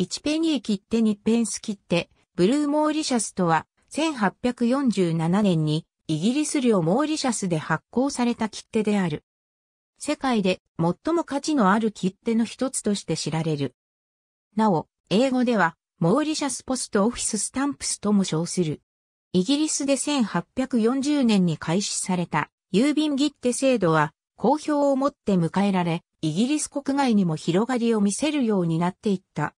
1ペニー切手2ペンス切手、ブルーモーリシャスとは、1847年にイギリス領モーリシャスで発行された切手である。世界で最も価値のある切手の一つとして知られる。なお、英語では、モーリシャスポストオフィススタンプスとも称する。イギリスで1840年に開始された郵便切手制度は、好評をもって迎えられ、イギリス国外にも広がりを見せるようになっていった。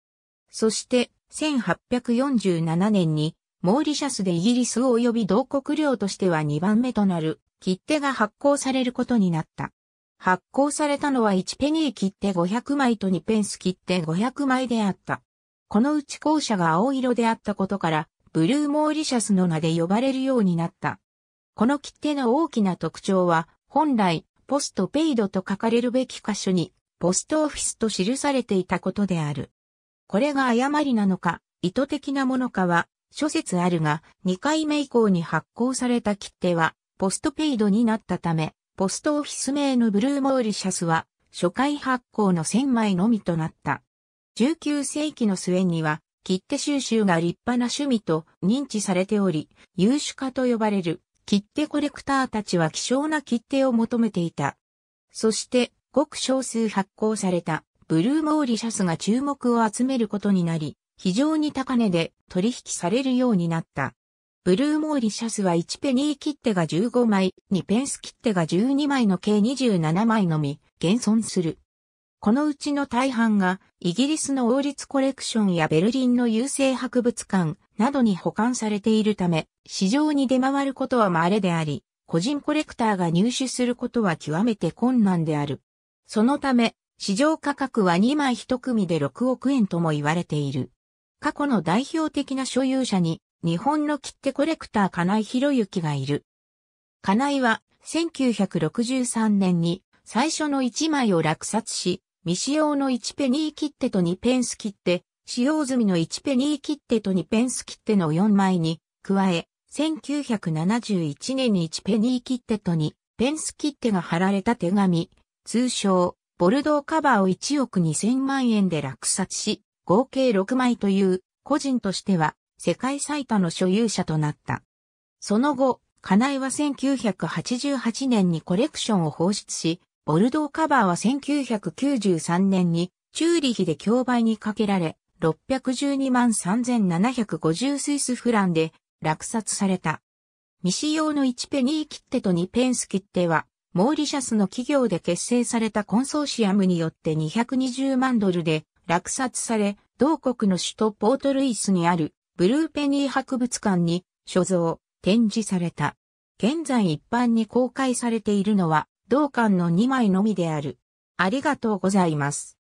そして、1847年に、モーリシャスでイギリス及び同国領としては2番目となる、切手が発行されることになった。発行されたのは1ペニー切手500枚と2ペンス切手500枚であった。このうち校舎が青色であったことから、ブルーモーリシャスの名で呼ばれるようになった。この切手の大きな特徴は、本来、ポストペイドと書かれるべき箇所に、ポストオフィスと記されていたことである。これが誤りなのか、意図的なものかは、諸説あるが、2回目以降に発行された切手は、ポストペイドになったため、ポストオフィス名のブルーモーリシャスは、初回発行の1000枚のみとなった。19世紀の末には、切手収集が立派な趣味と認知されており、有種化と呼ばれる切手コレクターたちは希少な切手を求めていた。そして、ごく少数発行されたブルーモーリシャスが注目を集めることになり、非常に高値で取引されるようになった。ブルーモーリシャスは1ペニー切手が15枚、2ペンス切手が12枚の計27枚のみ、現存する。このうちの大半が、イギリスの王立コレクションやベルリンの郵政博物館などに保管されているため、市場に出回ることは稀であり、個人コレクターが入手することは極めて困難である。そのため、市場価格は2枚1組で6億円とも言われている。過去の代表的な所有者に、日本の切手コレクター金井博之がいる。金井は、1963年に、最初の1枚を落札し、未使用の1ペニー切手と2ペンス切手、使用済みの1ペニー切手と2ペンス切手の4枚に、加え、1971年に1ペニー切手と2ペンス切手が貼られた手紙、通称、ボルドーカバーを1億2000万円で落札し、合計6枚という、個人としては、世界最多の所有者となった。その後、金井は1988年にコレクションを放出し、ボルドーカバーは1993年に、チューリヒで競売にかけられ、612万3750スイスフランで落札された。未使用の1ペニー切手と2ペンス切手はモーリシャスの企業で結成されたコンソーシアムによって220万ドルで落札され、同国の首都ポートルイスにあるブルーペニー博物館に所蔵、展示された。現在一般に公開されているのは同館の2枚のみである。ありがとうございます。